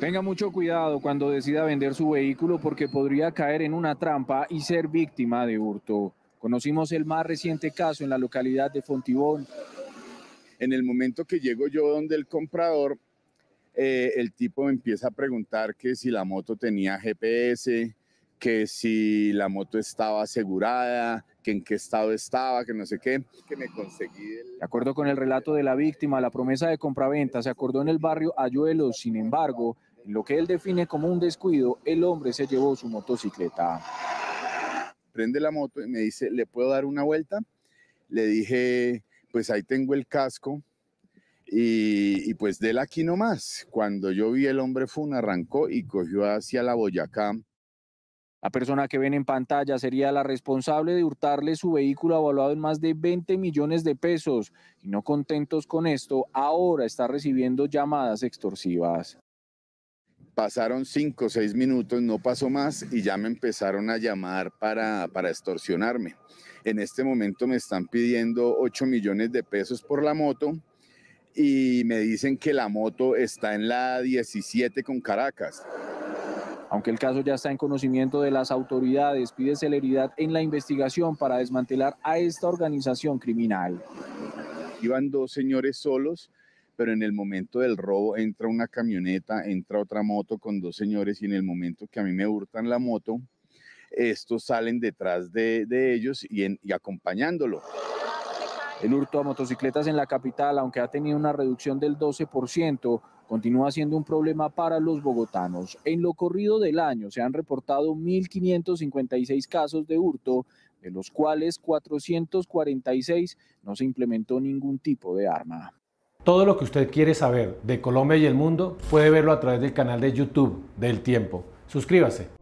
Tenga mucho cuidado cuando decida vender su vehículo porque podría caer en una trampa y ser víctima de hurto. Conocimos el más reciente caso en la localidad de Fontibón. En el momento que llego yo donde el comprador, eh, el tipo empieza a preguntar que si la moto tenía GPS, que si la moto estaba asegurada, que en qué estado estaba, que no sé qué, que me conseguí. De acuerdo con el relato de la víctima, la promesa de compraventa se acordó en el barrio Ayuelo, sin embargo, en lo que él define como un descuido, el hombre se llevó su motocicleta. Prende la moto y me dice, ¿le puedo dar una vuelta? Le dije, pues ahí tengo el casco, y, pues déle aquí nomás. Cuando yo vi el hombre fue un arrancó y cogió hacia la Boyacá. La persona que ven en pantalla sería la responsable de hurtarle su vehículo evaluado en más de 20 millones de pesos y no contentos con esto, ahora está recibiendo llamadas extorsivas. Pasaron cinco o seis minutos, no pasó más y ya me empezaron a llamar para, para extorsionarme. En este momento me están pidiendo 8 millones de pesos por la moto y me dicen que la moto está en la 17 con Caracas aunque el caso ya está en conocimiento de las autoridades, pide celeridad en la investigación para desmantelar a esta organización criminal. Iban dos señores solos, pero en el momento del robo entra una camioneta, entra otra moto con dos señores y en el momento que a mí me hurtan la moto, estos salen detrás de, ellos y, y acompañándolo. El hurto a motocicletas en la capital, aunque ha tenido una reducción del 12%, continúa siendo un problema para los bogotanos. En lo corrido del año se han reportado 1.556 casos de hurto, de los cuales 446 no se implementó ningún tipo de arma. Todo lo que usted quiere saber de Colombia y el mundo puede verlo a través del canal de YouTube del Tiempo. Suscríbase.